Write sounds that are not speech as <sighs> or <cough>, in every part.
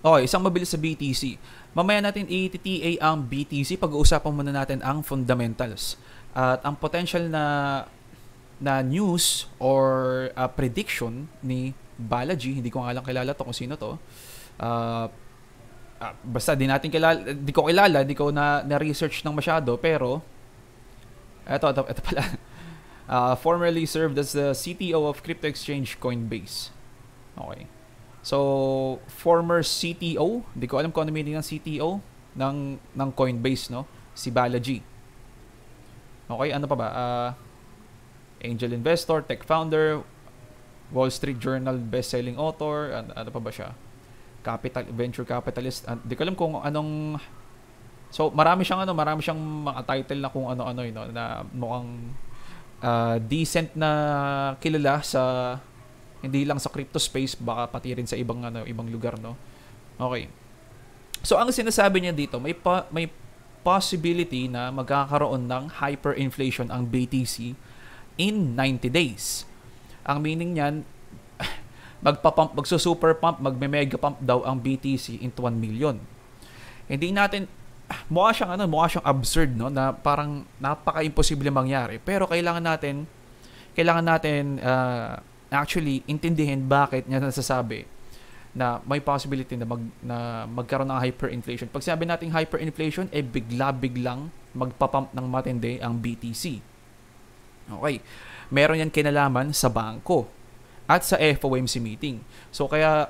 Okay, isang mabilis sa BTC. Mamaya natin i-TA ang BTC. Pag-uusapan muna natin ang fundamentals. At ang potential na na news or uh, prediction ni Balaji, hindi ko nga lang kilala to kung sino to. Uh, uh, basta di natin kilala, di ko kilala, di ko na, na-research ng masyado, pero eto, eto, eto pala. Uh, <laughs> formerly served as the CTO of crypto exchange Coinbase. Okay. So, former CTO, hindi ko alam kung ano meaning ng CTO ng, ng Coinbase, no? Si Balaji. Okay, ano pa ba? Uh, angel investor, tech founder, Wall Street Journal best-selling author, ano, ano pa ba siya? Capital, venture capitalist. Hindi uh, ko alam kung anong... So, marami siyang ano, marami siyang mga title na kung ano-ano, you know, na mukhang uh, decent na kilala sa hindi lang sa crypto space, baka pati rin sa ibang ano, ibang lugar, no. Okay. So ang sinasabi niya dito, may pa, may possibility na magkakaroon ng hyperinflation ang BTC in 90 days. Ang meaning niyan, <laughs> magpapump, super pump, magme-mega pump daw ang BTC into 1 million. Hindi natin <sighs> mukha siyang ano, mukha siyang absurd no na parang napaka-imposible mangyari. Pero kailangan natin kailangan natin uh, actually intindihin bakit niya nasasabi na may possibility na, mag, na magkaroon ng hyperinflation. Pag sinabi nating hyperinflation, eh bigla-biglang magpapump ng matindi ang BTC. Okay. Meron yan kinalaman sa bangko at sa FOMC meeting. So kaya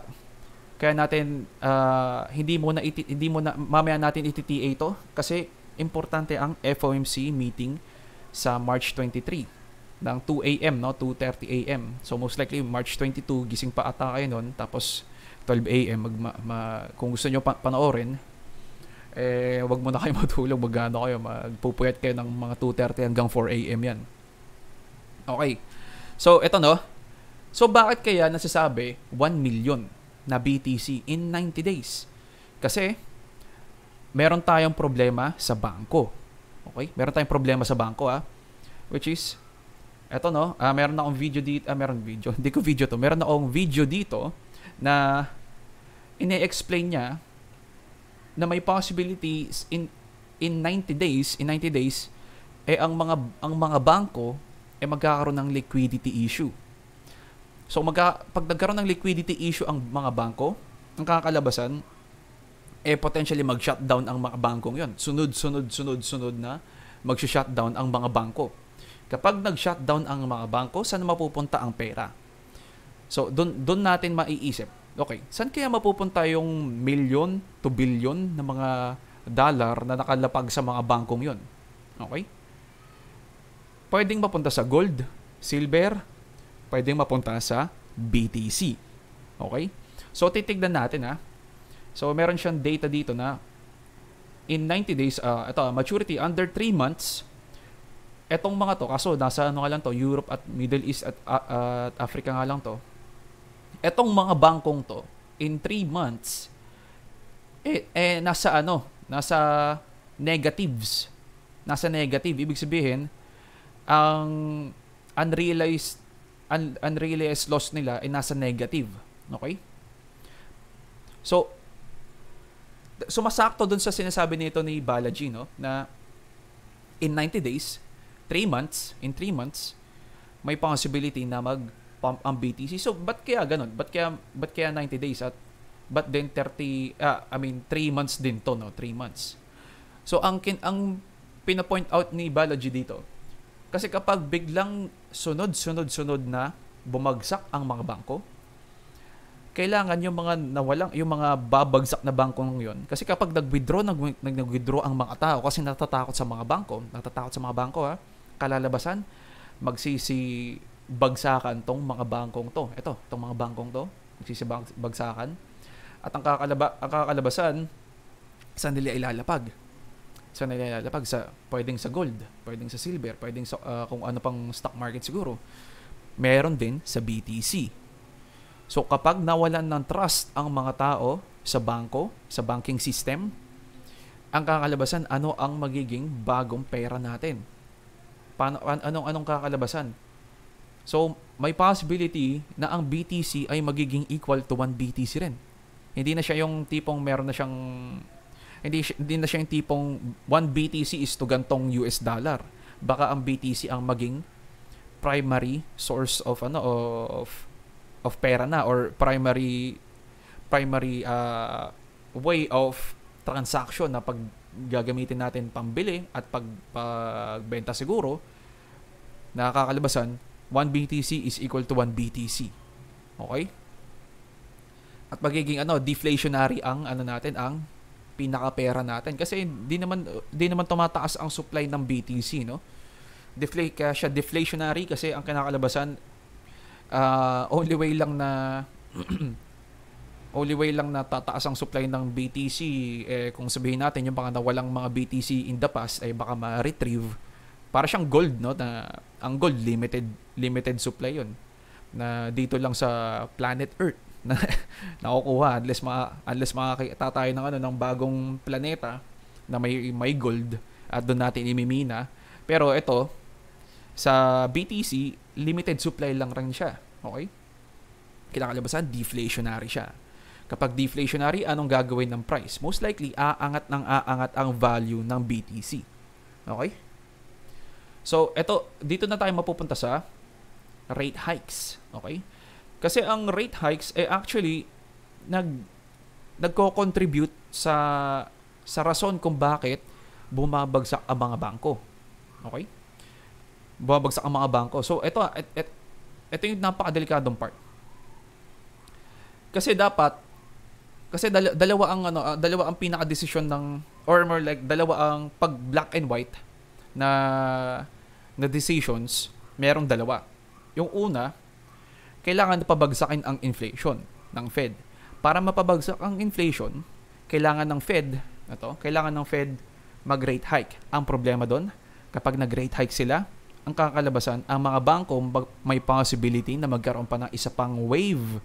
kaya natin uh, hindi mo na iti, hindi mo na mamaya natin iti-TA ito kasi importante ang FOMC meeting sa March 23 ng 2 a.m., no? 2.30 a.m. So, most likely, March 22, gising pa ata kayo noon Tapos, 12 a.m., mag, ma, ma, kung gusto niyo pa, panoorin, eh, wag mo na kayo <laughs> matulog. Magano kayo, magpupuyat kayo ng mga 2.30 hanggang 4 a.m. yan. Okay. So, eto no. So, bakit kaya nasasabi 1 million na BTC in 90 days? Kasi, meron tayong problema sa bangko. Okay? Meron tayong problema sa bangko, ah. Which is, Eto no, uh, meron na akong video dito, uh, ah, meron video, <laughs> hindi ko video to, meron na akong video dito na ine-explain niya na may possibilities in in 90 days, in 90 days eh ang mga ang mga bangko eh magkakaroon ng liquidity issue. So magka, pag nagkaroon ng liquidity issue ang mga bangko, ang kakalabasan eh potentially mag-shutdown ang mga bangkong 'yon. Sunod-sunod sunod-sunod na mag-shutdown ang mga bangko. Kapag nag-shutdown ang mga bangko, saan mapupunta ang pera? So, doon doon natin maiisip. Okay, saan kaya mapupunta yung million to billion na mga dollar na nakalapag sa mga bangkong 'yon? Okay? Pwedeng mapunta sa gold, silver, pwedeng mapunta sa BTC. Okay? So titignan natin ha. So meron siyang data dito na in 90 days uh, ito maturity under 3 months etong mga to, kaso nasa ano nga lang to, Europe at Middle East at, uh, at Africa nga lang to, etong mga bangkong to, in 3 months, eh, eh, nasa ano, nasa negatives. Nasa negative. Ibig sabihin, ang unrealized un, unrealized loss nila ay nasa negative. Okay? So, sumasakto dun sa sinasabi nito ni Balaji, no? Na in 90 days, 3 months, in 3 months, may possibility na mag-pump ang BTC. So, ba't kaya ganun? Ba't kaya, ba't kaya 90 days at but then 30, ah, I mean, 3 months din to, no? 3 months. So, ang, kin, ang pinapoint out ni Balaji dito, kasi kapag biglang sunod-sunod-sunod na bumagsak ang mga bangko, kailangan yung mga nawalang, yung mga babagsak na bangko ng yon kasi kapag nag-withdraw, nag, nag-withdraw ang mga tao, kasi natatakot sa mga bangko, natatakot sa mga bangko, ha? kalalabasan, magsisi bagsakan tong mga bangkong to. Ito, tong mga bangkong to, bagsakan. At ang, kakalaba, ang kakalabasan, saan nila ilalapag? Saan nila ilalapag? Sa, pwedeng sa gold, pwedeng sa silver, pwedeng sa uh, kung ano pang stock market siguro. Meron din sa BTC. So kapag nawalan ng trust ang mga tao sa bangko, sa banking system, ang kakalabasan, ano ang magiging bagong pera natin? paano, an- anong, anong kakalabasan? So, may possibility na ang BTC ay magiging equal to 1 BTC rin. Hindi na siya yung tipong meron na siyang hindi, hindi na siya yung tipong 1 BTC is to gantong US dollar. Baka ang BTC ang maging primary source of ano of of pera na or primary primary uh, way of transaction na pag gagamitin natin pambili at pag pagbenta siguro na 1 BTC is equal to 1 BTC. Okay? At magiging ano, deflationary ang ano natin, ang pinakapera natin kasi hindi naman di naman tumataas ang supply ng BTC, no? Deflate kaya siya deflationary kasi ang kinakalabasan uh, only way lang na <clears throat> only way lang na tataas ang supply ng BTC eh, kung sabihin natin yung mga walang mga BTC in the past ay baka ma-retrieve para siyang gold no na ang gold limited limited supply yon na dito lang sa planet Earth <laughs> na nakukuha unless ma unless makakita tayo ng ano ng bagong planeta na may may gold at doon natin imimina pero ito sa BTC limited supply lang rin siya okay kinakalabasan deflationary siya kapag deflationary anong gagawin ng price most likely aangat ng aangat ang value ng BTC okay So, eto, dito na tayo mapupunta sa rate hikes. Okay? Kasi ang rate hikes ay eh, actually nag nagko-contribute sa sa rason kung bakit bumabagsak ang mga bangko. Okay? Bumabagsak ang mga bangko. So eto, et, et, ito yung napakadelikadong part. Kasi dapat kasi dal, dalawa ang ano ah, dalawa ang pinaka-desisyon ng or more like dalawa ang pag black and white na na decisions, merong dalawa. Yung una, kailangan na pabagsakin ang inflation ng Fed. Para mapabagsak ang inflation, kailangan ng Fed, ito, kailangan ng Fed mag-rate hike. Ang problema doon, kapag nag-rate hike sila, ang kakalabasan, ang mga bangko may possibility na magkaroon pa ng isa pang wave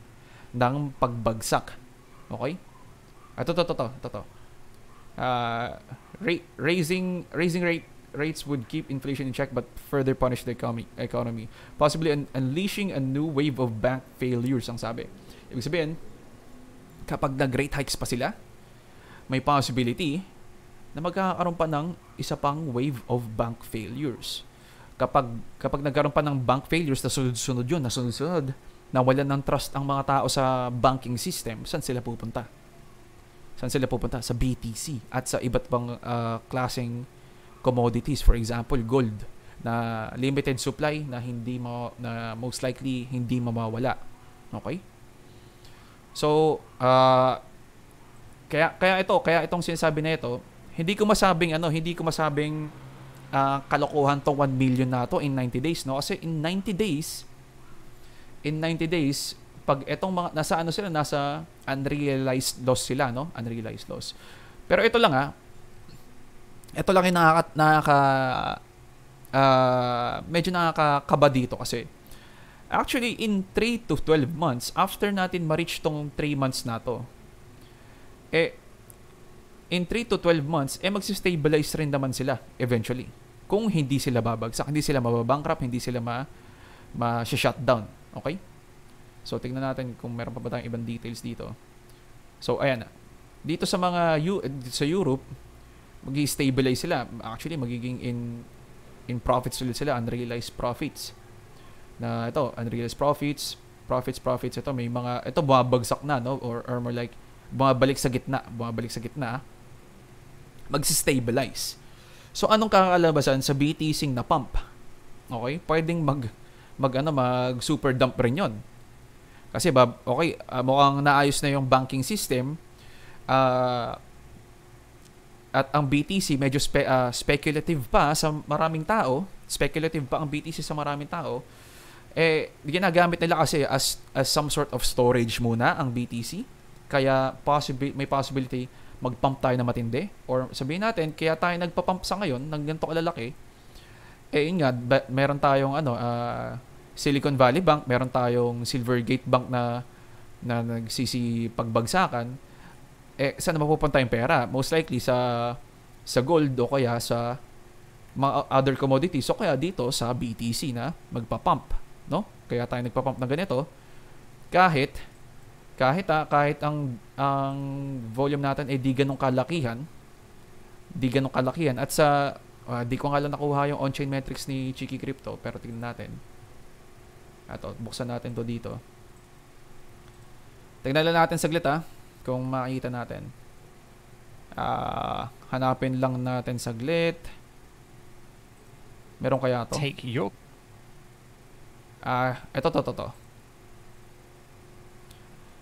ng pagbagsak. Okay? Ito, to, to, to, to, Uh, ra- raising, raising rate rates would keep inflation in check but further punish the economy, possibly un- unleashing a new wave of bank failures, ang sabi. Ibig sabihin, kapag nag-rate hikes pa sila, may possibility na magkakaroon pa ng isa pang wave of bank failures. Kapag, kapag nagkaroon pa ng bank failures, nasunod-sunod yun, nasunod-sunod, nawalan ng trust ang mga tao sa banking system, saan sila pupunta? Saan sila pupunta? Sa BTC at sa iba't pang uh, ah, klaseng commodities. For example, gold na limited supply na hindi ma- na most likely hindi mawawala. Okay? So, uh, kaya kaya ito, kaya itong sinasabi na ito, hindi ko masabing ano, hindi ko masabing uh, kalokohan tong 1 million na to in 90 days, no? Kasi in 90 days in 90 days pag itong mga nasa ano sila nasa unrealized loss sila no unrealized loss pero ito lang ah ito lang yung nakaka, nakaka uh, medyo nakakakaba dito kasi actually in 3 to 12 months after natin ma-reach tong 3 months na to, eh, in 3 to 12 months, eh magsi-stabilize rin naman sila eventually. Kung hindi sila babagsak, hindi sila mababankrupt, hindi sila ma, ma-shutdown. Okay? So, tingnan natin kung meron pa ba tayong ibang details dito. So, ayan. Dito sa mga U- sa Europe, magi stabilize sila. Actually, magiging in in profits ulit sila, unrealized profits. Na ito, unrealized profits, profits, profits, ito may mga, ito babagsak na, no? Or, or more like, bumabalik sa gitna, bumabalik sa gitna, Magsi-stabilize. So, anong kakalabasan sa BTC na pump? Okay? Pwedeng mag, mag, ano, mag super dump rin yon Kasi, okay, uh, mukhang naayos na yung banking system, uh, at ang BTC medyo spe, uh, speculative pa sa maraming tao, speculative pa ang BTC sa maraming tao. Eh ginagamit nila kasi as, as some sort of storage muna ang BTC. Kaya possible may possibility mag-pump tayo na matindi or sabihin natin kaya tayo nagpapump sa ngayon ng ganito kalalaki eh yun nga ba, meron tayong ano uh, Silicon Valley Bank meron tayong Silvergate Bank na na nagsisi pagbagsakan eh, saan mapupunta yung pera? Most likely sa sa gold o kaya sa mga other commodities. So kaya dito sa BTC na magpa-pump, no? Kaya tayo nagpa-pump ng ganito kahit kahit ah, kahit ang ang volume natin ay eh, di ganong kalakihan, di ganong kalakihan at sa uh, di ko nga lang nakuha yung on-chain metrics ni Chiki Crypto pero tingnan natin. Ato, buksan natin to dito. Tingnan lang natin saglit ah kung makita natin. Uh, hanapin lang natin saglit. Meron kaya to? Take your... Ah, uh, ito, to, to, to.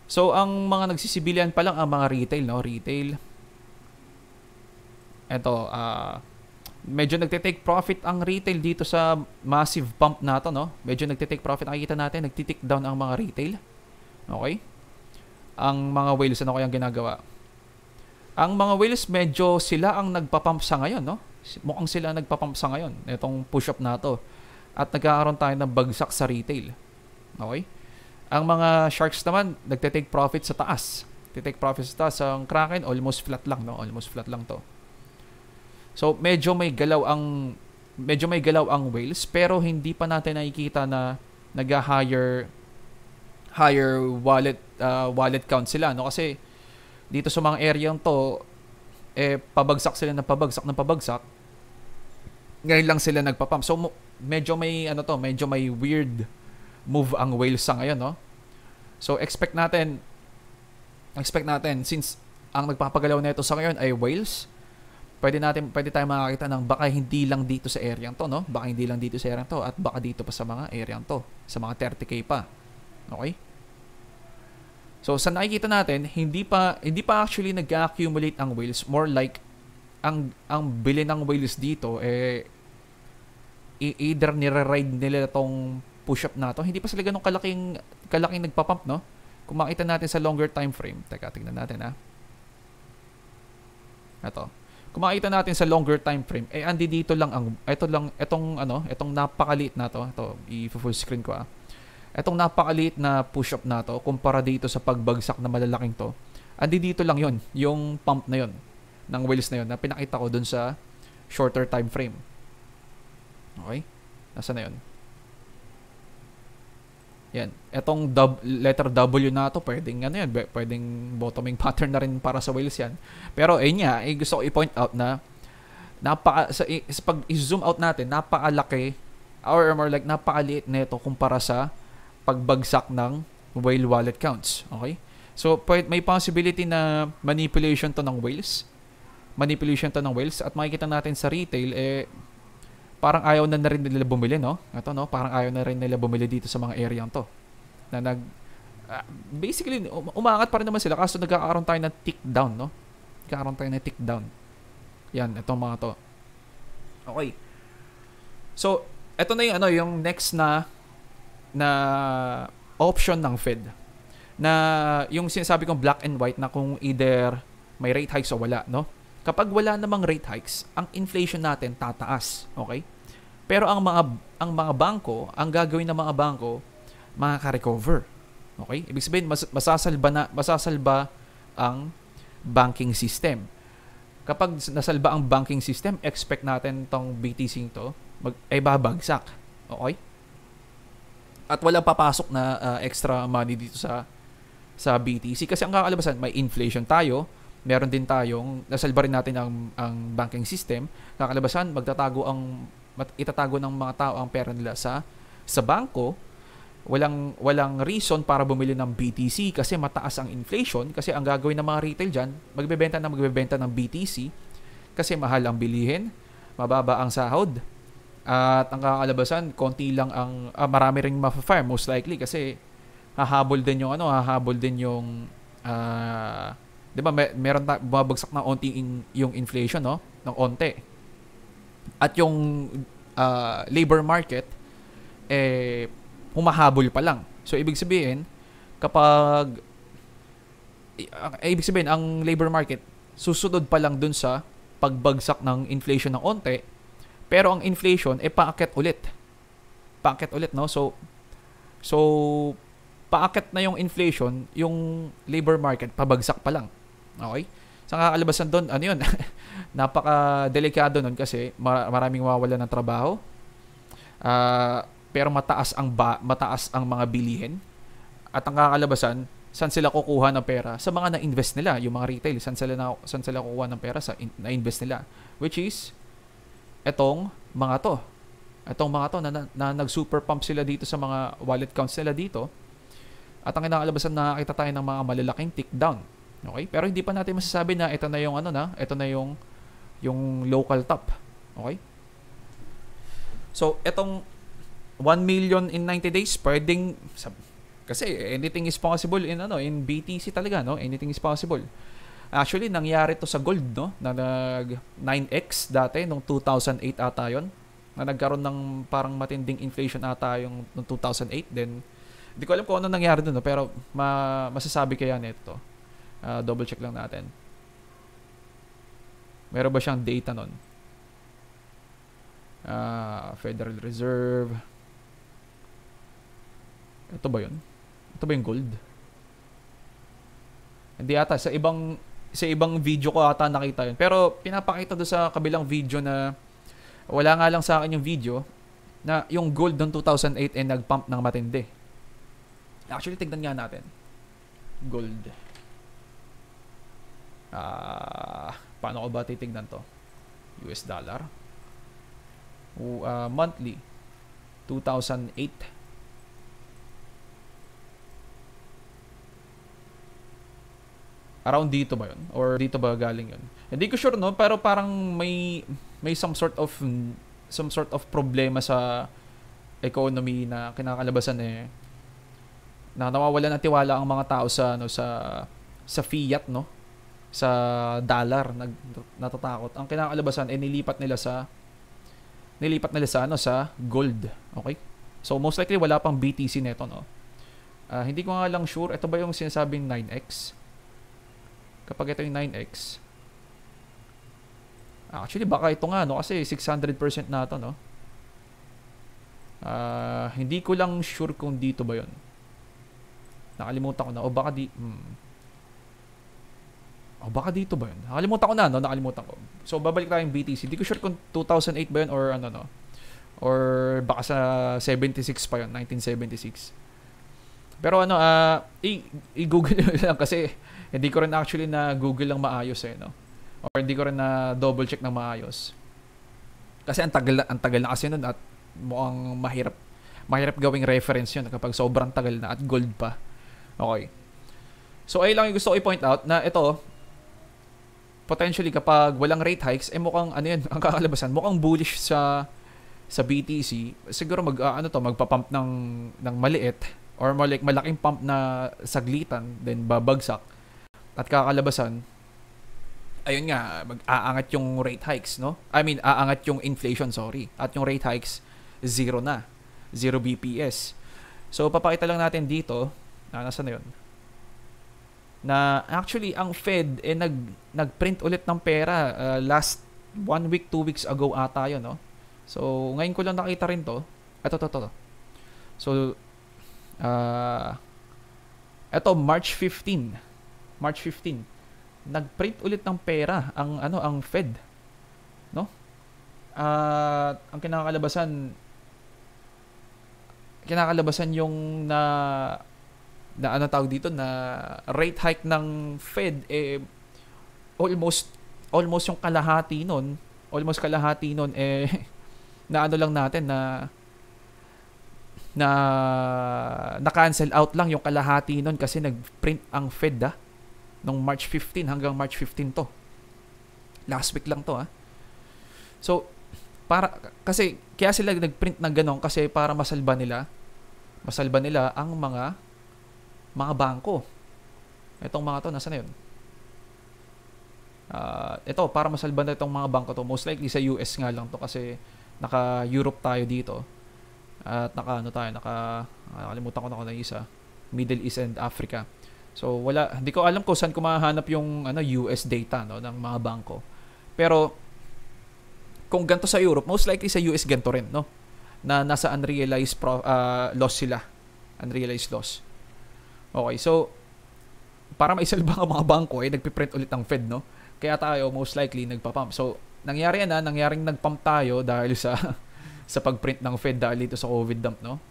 So, ang mga nagsisibilian pa lang, ang mga retail, no? Retail. Ito, ah... Uh, medyo nagte-take profit ang retail dito sa massive pump na to, no? Medyo nagte-take profit. Nakikita natin, nagtitik down ang mga retail. Okay? ang mga whales ano kayang ginagawa. Ang mga whales medyo sila ang nagpapampsa ngayon, no? Mukhang sila ang nagpapampsa ngayon nitong push-up na to. At nagkakaroon tayo ng bagsak sa retail. Okay? Ang mga sharks naman, nagte-take profit sa taas. Nagte-take profit sa taas. Ang kraken, almost flat lang, no? Almost flat lang to. So, medyo may galaw ang medyo may galaw ang whales pero hindi pa natin nakikita na nag-higher higher wallet uh, wallet count sila no kasi dito sa mga area to eh pabagsak sila ng pabagsak ng pabagsak ngayon lang sila nagpapump so medyo may ano to medyo may weird move ang whales sa ngayon no so expect natin expect natin since ang nagpapagalaw nito na sa ngayon ay whales pwede natin pwede tayong makakita ng baka hindi lang dito sa area to no baka hindi lang dito sa area to at baka dito pa sa mga area to sa mga 30k pa okay So sa nakikita natin, hindi pa hindi pa actually nag-accumulate ang whales, more like ang ang bili ng whales dito eh e-, either nire-ride nila tong push-up na to. Hindi pa sila ganun kalaking kalaking nagpa-pump, no? Kung makita natin sa longer time frame. Teka, tingnan natin ha. Ito. Kung makita natin sa longer time frame, eh andi dito lang ang ito lang itong ano, itong napakaliit na to. Ito, i-full screen ko ah Etong napakaliit na push-up na to, kumpara dito sa pagbagsak na malalaking to, andi dito lang yon yung pump na yon ng wheels na yon na pinakita ko dun sa shorter time frame. Okay? Nasa na yon Yan. Etong dub, letter W na to, pwedeng ano yan, pwedeng bottoming <laughs> pattern na rin para sa wheels yan. Pero ayun nga, eh, gusto ko i-point out na napaka, sa, sa pag i-zoom out natin, napakalaki or more like napakaliit nito na kumpara sa pagbagsak ng whale wallet counts. Okay? So, may possibility na manipulation to ng whales. Manipulation to ng whales. At makikita natin sa retail, eh, parang ayaw na, na rin nila bumili, no? Ito, no? Parang ayaw na rin nila bumili dito sa mga area to. Na nag... Uh, basically, um- umangat pa rin naman sila. Kaso nagkakaroon tayo ng tick down, no? Nagkakaroon tayo ng tick down. Yan, itong mga to. Okay. So, ito na yung ano, yung next na na option ng Fed na yung sinasabi kong black and white na kung either may rate hikes o wala, no? Kapag wala namang rate hikes, ang inflation natin tataas, okay? Pero ang mga ang mga bangko, ang gagawin ng mga bangko, makaka-recover. Okay? Ibig sabihin mas, masasalba na masasalba ang banking system. Kapag nasalba ang banking system, expect natin tong BTC to mag ay babagsak. Okay? at walang papasok na uh, extra money dito sa sa BTC kasi ang kakalabasan may inflation tayo meron din tayong nasalba rin natin ang ang banking system kakalabasan magtatago ang itatago ng mga tao ang pera nila sa sa bangko walang walang reason para bumili ng BTC kasi mataas ang inflation kasi ang gagawin ng mga retail diyan magbebenta na magbebenta ng BTC kasi mahal ang bilihin mababa ang sahod at ang kakalabasan, konti lang ang ah, marami ring ma fire most likely kasi hahabol din yung ano, hahabol din yung ah, 'di ba may, meron ta- babagsak na onti in, yung inflation no, ng onte. At yung ah, labor market eh humahabol pa lang. So ibig sabihin kapag eh, ibig sabihin ang labor market susunod pa lang dun sa pagbagsak ng inflation ng onte pero ang inflation, eh, paakyat ulit. Paakyat ulit, no? So, so paakyat na yung inflation, yung labor market, pabagsak pa lang. Okay? Sa kakalabasan doon, ano yun? <laughs> Napaka-delikado nun kasi mar- maraming mawawala ng trabaho. Uh, pero mataas ang ba- mataas ang mga bilihin. At ang kakalabasan, saan sila kukuha ng pera sa mga na-invest nila, yung mga retail, saan sila na, saan sila kukuha ng pera sa in, na-invest nila, which is etong mga to. Etong mga to na, na, na nag-super pump sila dito sa mga wallet counts nila dito. At ang inaalabasan na nakakita tayo ng mga malalaking tick down. Okay? Pero hindi pa natin masasabi na ito na yung ano na, ito na yung yung local top. Okay? So, etong 1 million in 90 days, pwedeng kasi anything is possible in ano, in BTC talaga, no? Anything is possible. Actually, nangyari to sa gold, no? Na nag 9x dati, nung 2008 ata yon na nagkaroon ng parang matinding inflation ata yung noong 2008 then hindi ko alam kung ano nangyari doon no? pero ma masasabi kaya nito uh, double check lang natin meron ba siyang data noon uh, ah, Federal Reserve ito ba yun? ito ba yung gold? hindi ata sa ibang sa ibang video ko ata nakita yun. Pero pinapakita do sa kabilang video na wala nga lang sa akin yung video na yung gold ng 2008 ay eh, nagpump ng matindi. Actually, tignan nga natin. Gold. Ah, uh, paano ko ba titignan to? US dollar. Uh, monthly. 2008. Around dito ba yun? Or dito ba galing yun? Hindi ko sure, no? Pero parang may, may some sort of some sort of problema sa economy na kinakalabasan eh na nawawalan ng tiwala ang mga tao sa ano sa sa fiat no sa dollar nag natatakot ang kinakalabasan eh, nilipat nila sa nilipat nila sa ano sa gold okay so most likely wala pang BTC nito no uh, hindi ko nga lang sure ito ba yung sinasabing 9x Kapag ito yung 9x. Actually, baka ito nga, no? Kasi 600% na ito, no? Uh, hindi ko lang sure kung dito ba yon Nakalimutan ko na. O baka di... Hmm. O baka dito ba yon Nakalimutan ko na, no? Nakalimutan ko. So, babalik tayo tayong BTC. Hindi ko sure kung 2008 ba yon or ano, no? Or baka sa 76 pa yon 1976. Pero ano, uh, i-google <laughs> nyo lang kasi hindi ko rin actually na Google lang maayos eh, no? Or hindi ko rin na double check ng maayos. Kasi ang tagal, ang tagal na kasi nun at mukhang mahirap mahirap gawing reference yun kapag sobrang tagal na at gold pa. Okay. So, ay lang yung gusto ko i-point out na ito, potentially kapag walang rate hikes, eh mukhang ano yun, <laughs> ang kakalabasan, mukhang bullish sa sa BTC, siguro mag uh, ano to, magpa-pump ng ng maliit or like malaking pump na saglitan then babagsak at kakalabasan, ayun nga, mag-aangat yung rate hikes, no? I mean, aangat yung inflation, sorry. At yung rate hikes, zero na. Zero BPS. So, papakita lang natin dito, na nasa na yun, na actually ang Fed eh nag nagprint ulit ng pera uh, last one week, two weeks ago ata yun, no? So, ngayon ko lang nakita rin to. Ito, to, to, So, uh, ito, March 15. March 15, nagprint ulit ng pera ang ano ang Fed. No? At uh, ang kinakalabasan kinakalabasan yung na na ano tawag dito na rate hike ng Fed eh almost almost yung kalahati noon, almost kalahati noon eh <laughs> na ano lang natin na na na-cancel out lang yung kalahati noon kasi nag-print ang Fed ah nung March 15 hanggang March 15 to. Last week lang to ah. So, para, kasi, kaya sila nagprint ng ganon kasi para masalba nila, masalba nila ang mga, mga bangko. Itong mga to, nasa na yun? Uh, ito, para masalba na itong mga bangko to, most likely sa US nga lang to kasi naka-Europe tayo dito. At naka, ano tayo, naka, nakalimutan ko na ko ano na isa, Middle East and Africa. So wala hindi ko alam kung saan ko mahahanap yung ano US data no ng mga bangko. Pero kung ganto sa Europe, most likely sa US ganto rin no na nasa unrealized pro, uh, loss sila. Unrealized loss. Okay, so para maisalba ang mga bangko ay eh, nagpiprint ulit ng Fed no. Kaya tayo most likely nagpapump. So nangyari na, nangyaring nagpump tayo dahil sa <laughs> sa pagprint ng Fed dahil dito sa COVID dump no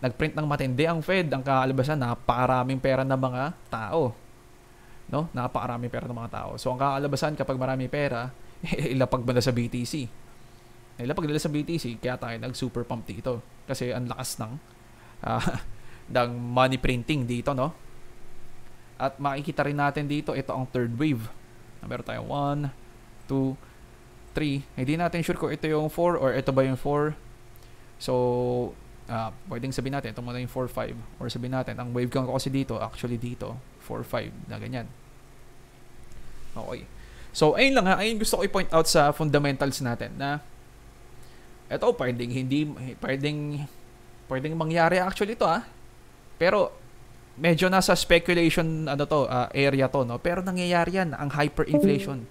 nagprint ng matindi ang Fed, ang kaalabasan napakaraming pera ng mga tao. No? Napakaraming pera ng mga tao. So ang kaalabasan kapag marami pera, <laughs> ilapag mo na sa BTC. Ilapag nila sa BTC, kaya tayo nag-super pump dito. Kasi ang lakas ng uh, <laughs> ng money printing dito, no? At makikita rin natin dito, ito ang third wave. Meron tayo 1, 2, 3. Hindi natin sure kung ito yung 4 or ito ba yung 4. So, uh, pwedeng sabihin natin, ito muna yung 4-5. Or sabihin natin, ang wave count ko kasi dito, actually dito, 4-5 na ganyan. Okay. So, ayun lang ha. Ayun gusto ko i-point out sa fundamentals natin na ito, pwedeng hindi, pwedeng, pwedeng mangyari actually ito ha. Pero, medyo nasa speculation ano to, uh, area to, no? Pero nangyayari yan, ang hyperinflation.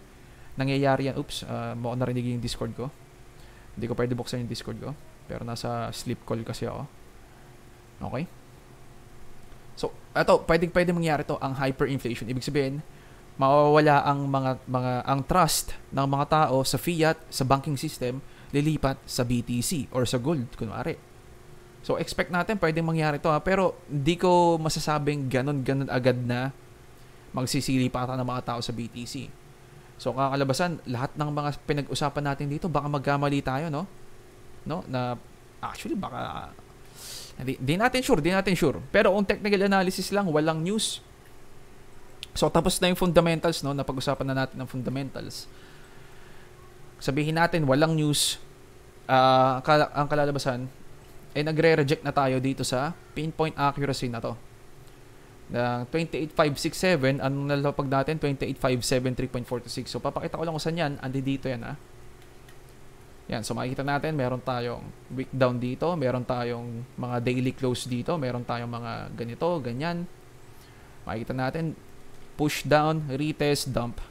Nangyayari yan. Oops, uh, mo na narinig yung Discord ko. Hindi ko pwede buksan yung Discord ko. Pero nasa sleep call kasi ako. Okay? So, eto, pwedeng pwede mangyari to ang hyperinflation. Ibig sabihin, mawawala ang mga mga ang trust ng mga tao sa fiat, sa banking system, lilipat sa BTC or sa gold kunwari. So expect natin pwedeng mangyari to ha, pero hindi ko masasabing ganun-ganun agad na magsisilipatan ng mga tao sa BTC. So kakalabasan, lahat ng mga pinag-usapan natin dito, baka magkamali tayo, no? no? Na actually baka hindi, di natin sure, di natin sure. Pero on technical analysis lang, walang news. So tapos na yung fundamentals, no? Napag-usapan na natin ang fundamentals. Sabihin natin walang news. Uh, ang kalalabasan ay eh, nagre-reject na tayo dito sa pinpoint accuracy na to ng 28567 anong nalapag natin 28573.46 so papakita ko lang kung saan yan andi dito yan ah yan, so makikita natin, meron tayong week down dito, meron tayong mga daily close dito, meron tayong mga ganito, ganyan. Makikita natin, push down, retest, dump.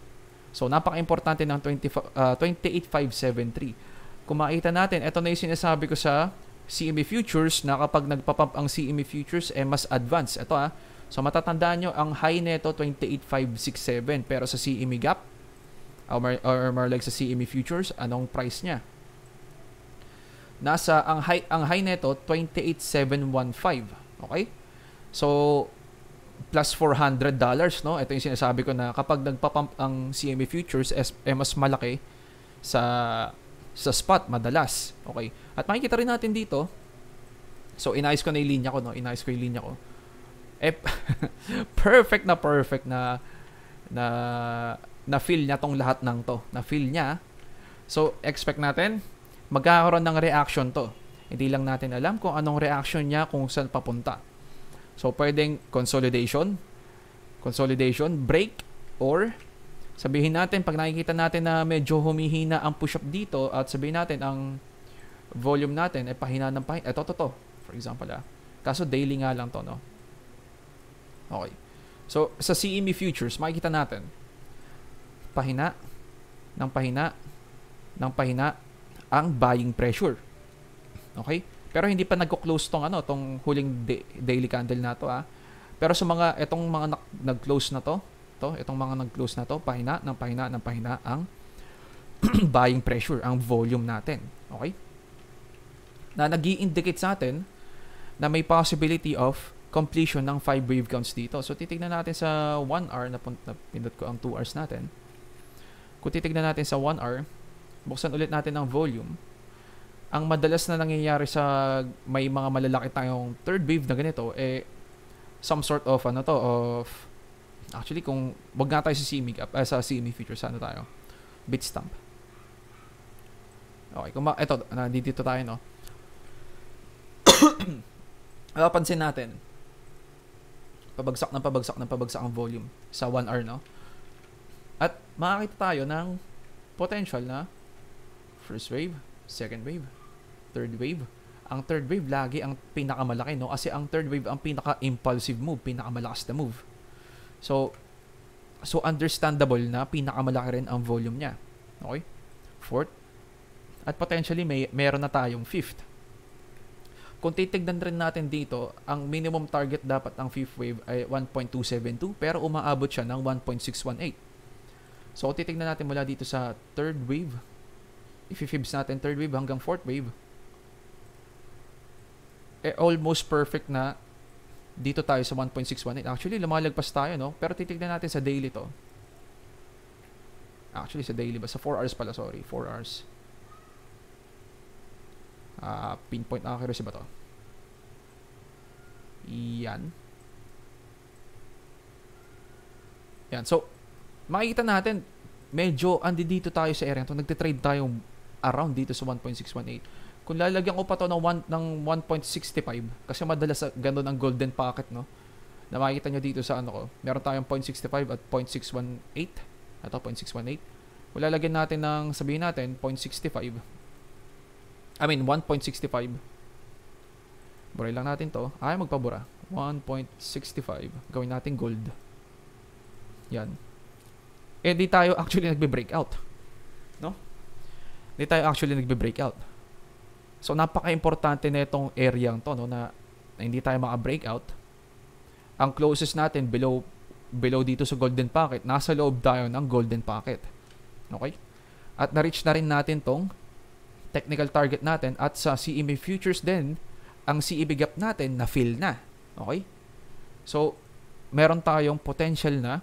So napaka-importante ng 20, uh, 28573. Kung makikita natin, ito na yung sinasabi ko sa CME Futures na kapag nagpa-pump ang CME Futures, eh mas advanced. Ito ah, So matatandaan nyo, ang high neto 28567 pero sa CME Gap or, or more like sa CME Futures, anong price niya? nasa ang high ang high neto 28715. Okay? So plus 400 dollars no. Ito yung sinasabi ko na kapag nagpa-pump ang CME futures eh, mas malaki sa sa spot madalas. Okay? At makikita rin natin dito So inayos ko na 'yung linya ko no, inayos ko 'yung linya ko. Eh <laughs> perfect na perfect na na na feel niya tong lahat ng to. Na feel niya. So expect natin magkakaroon ng reaction to. Hindi lang natin alam kung anong reaction niya kung saan papunta. So, pwedeng consolidation, consolidation, break, or sabihin natin, pag nakikita natin na medyo humihina ang push-up dito at sabihin natin ang volume natin ay eh, pahina ng pahina. Ito, toto For example, ah. Kaso daily nga lang to, no? Okay. So, sa CME e Futures, makikita natin. Pahina, ng pahina, ng pahina, ang buying pressure. Okay? Pero hindi pa nagko-close tong ano, tong huling day, daily candle na to ah. Pero sa mga itong mga nag-close na to, to, itong mga nag-close na to, pahina ng pahina ng pahina ang <clears throat> buying pressure, ang volume natin. Okay? Na nag indicate sa atin na may possibility of completion ng 5 wave counts dito. So, titingnan natin sa 1 hour, na, na pindot ko ang 2 hours natin. Kung titignan natin sa 1 hour, buksan ulit natin ang volume, ang madalas na nangyayari sa may mga malalaki tayong third wave na ganito, eh, some sort of, ano to, of, actually, kung, wag nga tayo sa CME, uh, ah, sa semi feature, sana tayo, bit stamp. Okay, kung ma, eto, nandito tayo, no? Napansin <coughs> ah, natin, pabagsak ng pabagsak ng pabagsak ang volume sa 1 hour, no? At makakita tayo ng potential na First wave, second wave, third wave. Ang third wave lagi ang pinakamalaki, no? Kasi ang third wave ang pinaka-impulsive move, pinakamalakas na move. So, so understandable na pinakamalaki rin ang volume niya. Okay? Fourth. At potentially may meron na tayong fifth. Kung titignan rin natin dito, ang minimum target dapat ng fifth wave ay 1.272 pero umaabot siya ng 1.618. So, titignan natin mula dito sa third wave i-fibs natin third wave hanggang fourth wave, eh, almost perfect na dito tayo sa 1.618. Actually, lumalagpas tayo, no? Pero titignan natin sa daily to. Actually, sa daily ba? Sa 4 hours pala, sorry. 4 hours. Uh, pinpoint accuracy ba to? Yan. Yan. So, makikita natin, medyo andi dito tayo sa area to. Nagtitrade tayo around dito sa 1.618. Kung lalagyan ko pa to ng, 1 ng 1.65, kasi madalas sa ganun ang golden packet, no? Na makikita niyo dito sa ano ko, meron tayong 0.65 at 0.618. Ito, 0.618. Kung lalagyan natin ng, sabihin natin, 0.65. I mean, 1.65. Buray lang natin to. Ay, magpabura. 1.65. Gawin natin gold. Yan. Eh, di tayo actually nagbe-breakout hindi tayo actually nagbe-breakout. So napaka-importante na itong area to no, na, na hindi tayo maka-breakout. Ang closest natin below below dito sa golden packet, nasa loob tayo ng golden packet. Okay? At na-reach na rin natin tong technical target natin at sa CME futures din, ang CEB gap natin na-fill na. Okay? So, meron tayong potential na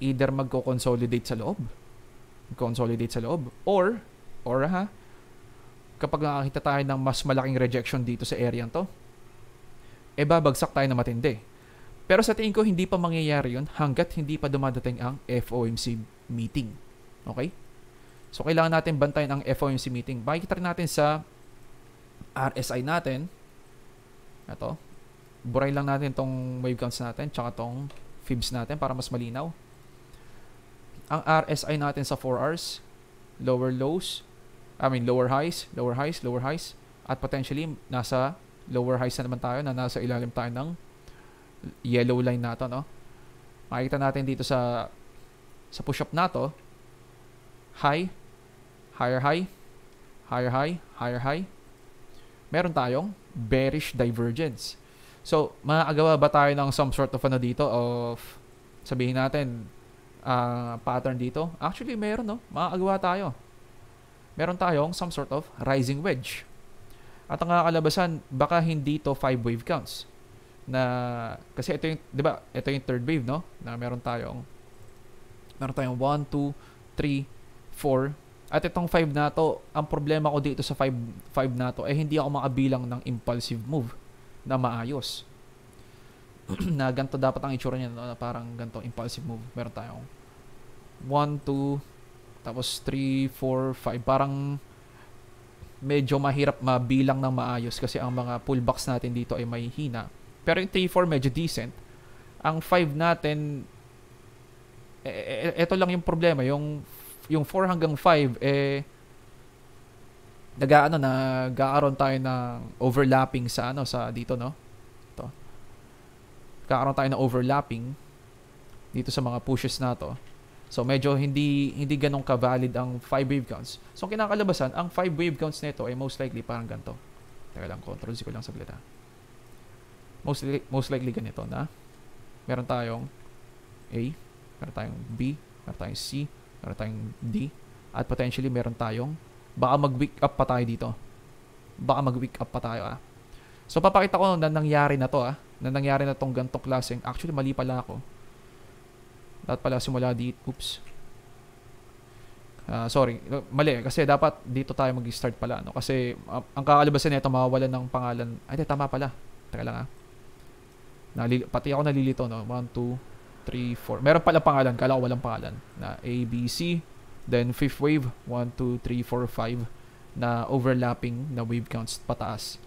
either magko-consolidate sa loob, consolidate sa loob, or Aura ha? Kapag nakakita tayo ng mas malaking rejection dito sa area to, eh babagsak tayo na matindi. Pero sa tingin ko, hindi pa mangyayari yon hanggat hindi pa dumadating ang FOMC meeting. Okay? So, kailangan natin bantayan ang FOMC meeting. Makikita rin natin sa RSI natin. Ito. Buray lang natin tong wave counts natin tsaka tong fibs natin para mas malinaw. Ang RSI natin sa 4 hours, lower lows, I mean lower highs, lower highs, lower highs at potentially nasa lower highs na naman tayo na nasa ilalim tayo ng yellow line na to, no. Makikita natin dito sa sa push up na to, high, higher high, higher high, higher high. Meron tayong bearish divergence. So, maagawa ba tayo ng some sort of ano dito of sabihin natin uh, pattern dito? Actually, meron no. Maagawa tayo meron tayong some sort of rising wedge. At ang kakalabasan, baka hindi to five wave counts. Na, kasi ito yung, di ba, ito yung third wave, no? Na meron tayong, meron tayong 1, 2, 3, 4, at itong 5 na to, ang problema ko dito sa 5, 5 na to, eh hindi ako makabilang ng impulsive move na maayos. <clears throat> na ganito dapat ang itsura niya, no? na parang ganito, impulsive move. Meron tayong 1, 2, tapos 3, 4, 5. Parang medyo mahirap mabilang ng maayos kasi ang mga pullbacks natin dito ay may hina. Pero yung 3, 4 medyo decent. Ang 5 natin, eh, eto lang yung problema. Yung, yung 4 hanggang 5, eh, nagaano na gaaron tayo ng overlapping sa ano sa dito no to kakaroon tayo ng overlapping dito sa mga pushes na to So medyo hindi hindi ganun ka-valid ang 5 wave counts. So kinakalabasan, ang 5 wave counts nito ay most likely parang ganito. Teka lang, control Z ko lang saglit ha. Ah. Most, li- most likely ganito na meron tayong A, meron tayong B, meron tayong C, meron tayong D, at potentially meron tayong baka mag-wake up pa tayo dito. Baka mag-wake up pa tayo ah. So papakita ko na nangyari na to ah, na nangyari na tong gantong klaseng, actually mali pala ako dapat pala simula dito. Oops. Uh, sorry, mali kasi dapat dito tayo mag-start pala no kasi uh, ang kakalabasan nito mawawalan ng pangalan. Ay, tama pala. Teka lang ha. Ah. Nalil pati ako nalilito no. 1 2 3 4. Meron pala pangalan, kala ko walang pangalan na A B C then fifth wave 1 2 3 4 5 na overlapping na wave counts pataas.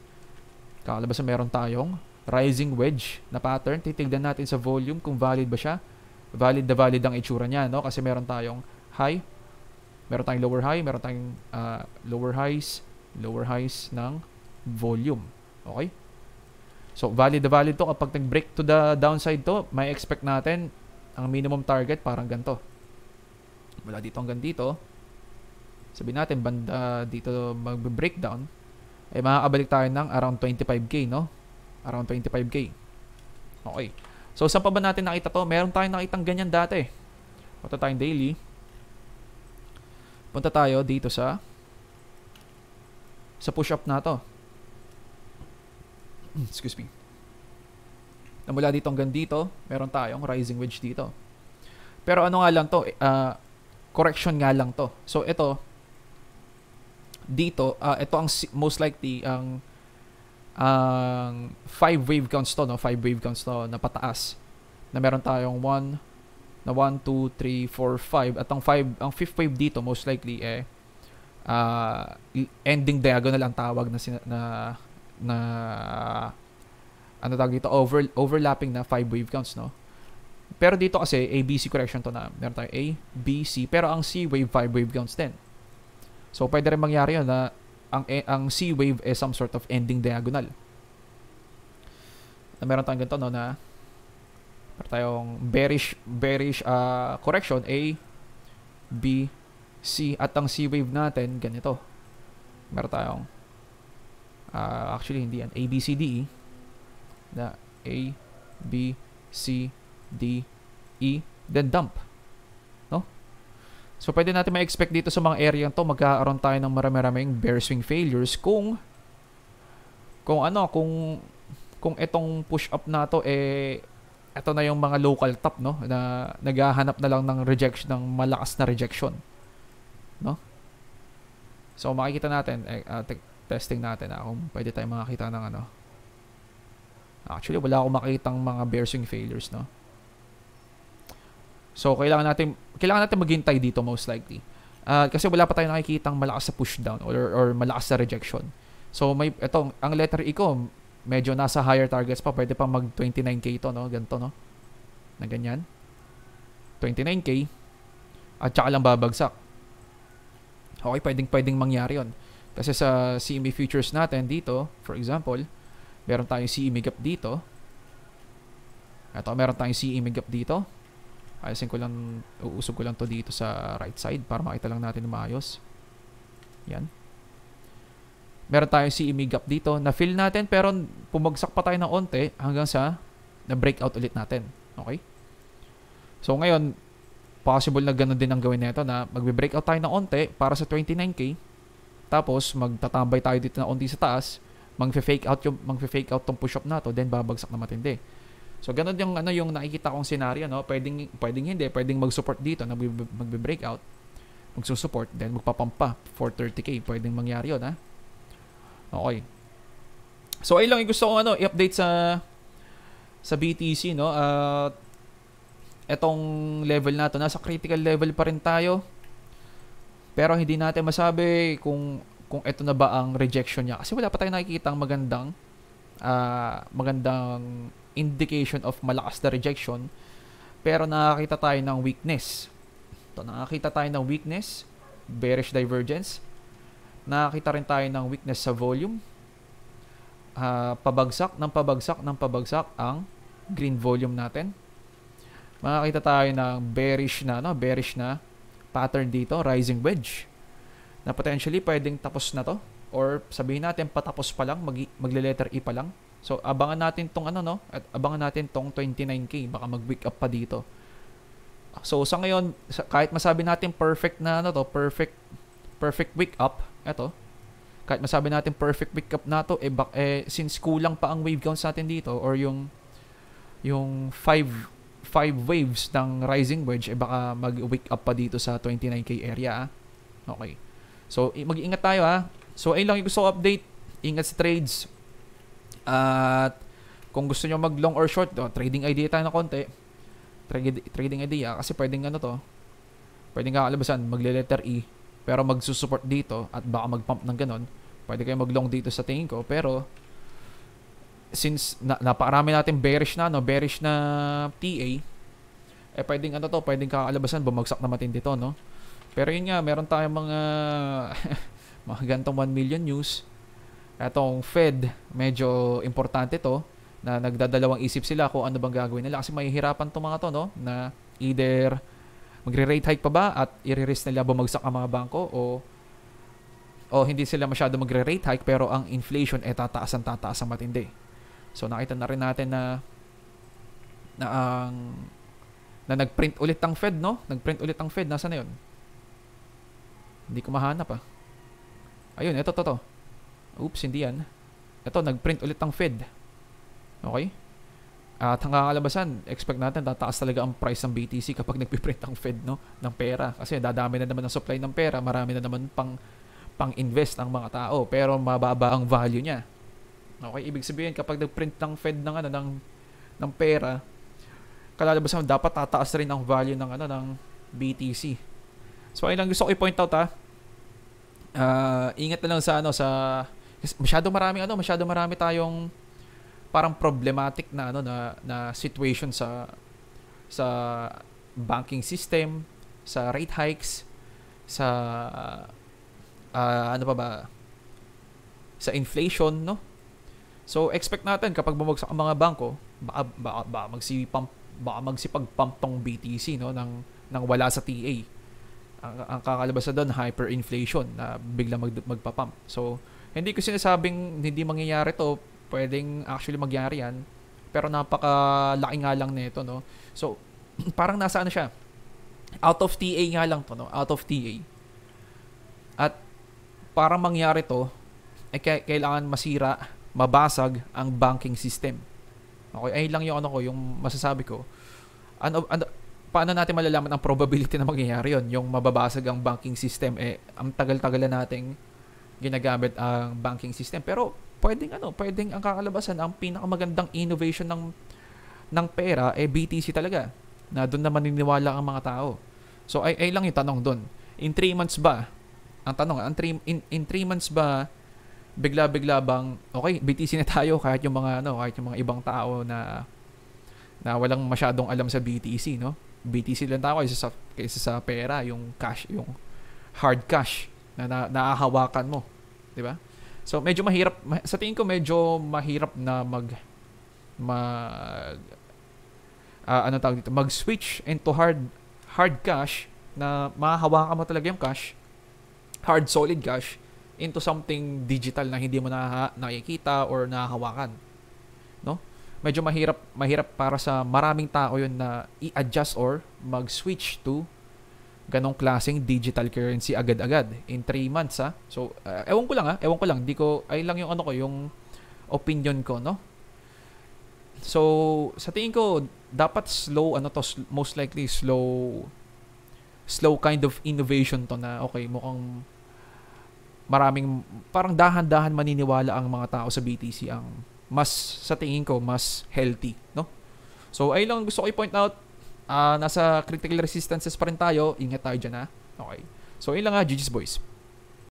Kakalabasan meron tayong rising wedge na pattern. Titignan natin sa volume kung valid ba siya valid na valid ang itsura niya, no? Kasi meron tayong high, meron tayong lower high, meron tayong uh, lower highs, lower highs ng volume. Okay? So, valid na valid to. Kapag nag-break to the downside to, may expect natin ang minimum target parang ganito. wala dito hanggang dito, sabi natin, banda dito mag-breakdown, ay eh, makakabalik tayo ng around 25k, no? Around 25k. Okay. So, saan pa ba natin nakita to? Meron tayong nakitang ganyan dati. Punta tayong daily. Punta tayo dito sa sa push-up na to. <clears throat> Excuse me. Na mula dito hanggang dito, meron tayong rising wedge dito. Pero ano nga lang to, uh, correction nga lang to. So ito dito, uh, ito ang most likely ang um, ang uh, five wave counts to, no? Five wave counts to na pataas. Na meron tayong 1, na 1, 2, 3, 4, 5. At ang, five, ang fifth wave dito, most likely, eh, uh, ending diagonal ang tawag na, sina, na, na ano tawag dito, over, overlapping na five wave counts, no? Pero dito kasi, ABC correction to na. Meron tayong A, B, C. Pero ang C wave, five wave counts din. So, pwede rin mangyari yun na ang eh, ang C wave is some sort of ending diagonal. Na meron tayong ganito no na para tayong bearish bearish uh, correction A B C at ang C wave natin ganito. Meron tayong uh, actually hindi yan A B C D E na A B C D E then dump. So pwede natin ma-expect dito sa mga area to magkakaroon tayo ng marami-maraming bear swing failures kung kung ano, kung kung itong push up na to eh ito na yung mga local top no na naghahanap na lang ng rejection ng malakas na rejection no so makikita natin eh, uh, testing natin ah, kung pwede tayong makakita ng ano actually wala akong makitang mga bear swing failures no So, kailangan natin, kailangan natin maghintay dito most likely. Uh, kasi wala pa tayong nakikitang malakas sa pushdown or, or malakas sa rejection. So, may, ito, ang letter E ko, medyo nasa higher targets pa. Pwede pang mag 29K ito, no? Ganto, no? Na ganyan. 29K. At saka lang babagsak. Okay, pwedeng pwedeng mangyari yon. Kasi sa CME futures natin dito, for example, meron tayong CME gap dito. Ito, meron tayong CME gap dito. Ayusin ko lang, uusog ko lang to dito sa right side para makita lang natin na maayos. Yan. Meron tayong si Imigap dito. Na-fill natin pero pumagsak pa tayo ng onte hanggang sa na-breakout ulit natin. Okay? So ngayon, possible na ganun din ang gawin nito na, na magbe-breakout tayo ng onte para sa 29k. Tapos magtatambay tayo dito na onti sa taas. Magfe-fake out yung magfe-fake out tong push-up na to, then babagsak na matindi. So ganun yung ano yung nakikita kong scenario no, pwedeng pwedeng hindi, pwedeng mag-support dito na magbe-breakout, magsusupport then magpapampa 430k, pwedeng mangyari 'yon ha. Okay. So ayun lang yung gusto kong ano i-update sa sa BTC no. At uh, etong level na to, nasa critical level pa rin tayo. Pero hindi natin masabi kung kung ito na ba ang rejection niya kasi wala pa tayong nakikitang magandang uh, magandang indication of malakas na rejection pero nakakita tayo ng weakness. Ito, nakakita tayo ng weakness, bearish divergence. Nakakita rin tayo ng weakness sa volume. Uh, pabagsak ng pabagsak ng pabagsak ang green volume natin. Makakita tayo ng bearish na, no? bearish na pattern dito, rising wedge. Na potentially pwedeng tapos na to or sabihin natin patapos pa lang, mag magle-letter E pa lang So abangan natin tong ano no at abangan natin tong 29k baka mag-week up pa dito. So sa ngayon kahit masabi natin perfect na ano to, perfect perfect week up ito. Kahit masabi natin perfect week up na to eh, bak, eh since kulang pa ang wave counts natin dito or yung yung 5 5 waves ng rising wedge eh baka mag-wake up pa dito sa 29k area. Ah. Okay. So mag ingat tayo ha. Ah. So ayun lang yung gusto update. Ingat sa trades. At kung gusto nyo mag long or short, oh, trading idea tayo na konti. Trade, trading idea kasi pwedeng ano to. Pwedeng kakalabasan magle-letter E pero magsusupport dito at baka mag-pump ng ganun. Pwede kayo mag-long dito sa tingin ko pero since na, naparami natin bearish na no, bearish na TA eh pwedeng ano to, pwedeng kakalabasan bumagsak na matindi to, no? Pero yun nga, meron tayong mga <laughs> mga gantong 1 million news Itong Fed, medyo importante to na nagdadalawang isip sila kung ano bang gagawin nila kasi mahihirapan tong mga to no na either magre-rate hike pa ba at i-risk nila bumagsak ang mga bangko o o hindi sila masyado magre-rate hike pero ang inflation ay eh, tataas tataasan tataas ang matindi. So nakita na rin natin na na ang na nagprint ulit ang Fed no? Nagprint ulit ang Fed. nasa na 'yon? Hindi ko mahanap ah. Ayun, ito to to. Oops, hindi yan. Ito, nag-print ulit ang Fed. Okay? At hanggang kalabasan, expect natin tataas talaga ang price ng BTC kapag nagpiprint ang Fed no, ng pera. Kasi dadami na naman ang supply ng pera, marami na naman pang pang-invest ang mga tao pero mababa ang value niya. Okay, ibig sabihin kapag nag-print ng Fed ng ano ng ng pera, kalalabasan dapat tataas rin ang value ng ano ng BTC. So ayun lang gusto ko i-point out ha. Uh, ingat na lang sa ano sa masyado marami ano, masyado marami tayong parang problematic na ano na, na situation sa sa banking system, sa rate hikes, sa uh, ano pa ba sa inflation, no? So expect natin kapag bumagsak ang mga bangko, baka baka, baka magsipag baka magsipagpump tong BTC no ng ng wala sa TA. Ang, ang kakalabas doon hyperinflation na bigla mag, magpapump. So hindi ko sinasabing hindi mangyayari to. Pwedeng actually magyari yan. Pero napaka-laki nga lang nito, no? So, <clears throat> parang nasa ano siya? Out of TA nga lang to, no? Out of TA. At para mangyari to, eh, kailangan masira, mabasag ang banking system. Okay, ayun lang yung ano ko, yung masasabi ko. Ano, ano, paano natin malalaman ang probability na mangyayari yon Yung mababasag ang banking system, eh, ang tagal-tagal na nating ginagamit ang banking system. Pero pwedeng ano, pwedeng ang kakalabasan ang pinakamagandang innovation ng ng pera eh BTC talaga. Na doon naman maniniwala ang mga tao. So ay ay lang yung tanong doon. In 3 months ba? Ang tanong, ang three, in in 3 months ba bigla-bigla bang okay, BTC na tayo <laughs> kahit yung mga ano, kahit yung mga ibang tao na na walang masyadong alam sa BTC, no? BTC lang tayo kaysa sa, kaysa sa pera, yung cash, yung hard cash na, na naahawakan mo, 'di ba? So medyo mahirap sa tingin ko medyo mahirap na mag mag uh, ano tawag dito, mag-switch into hard hard cash na mahahawakan mo talaga yung cash, hard solid cash into something digital na hindi mo na nakikita or nahahawakan. No? Medyo mahirap mahirap para sa maraming tao yun na i-adjust or mag-switch to ganong klaseng digital currency agad-agad in 3 months ha. So, uh, ewan ko lang ha, ewan ko lang, di ko, ay lang yung ano ko, yung opinion ko, no? So, sa tingin ko, dapat slow, ano to, most likely slow, slow kind of innovation to na, okay, mukhang maraming, parang dahan-dahan maniniwala ang mga tao sa BTC ang mas, sa tingin ko, mas healthy, no? So, ay lang gusto ko i-point out, Uh, nasa critical resistances pa rin tayo. Ingat tayo dyan ha. Okay. So, yun lang ha, GG's Boys.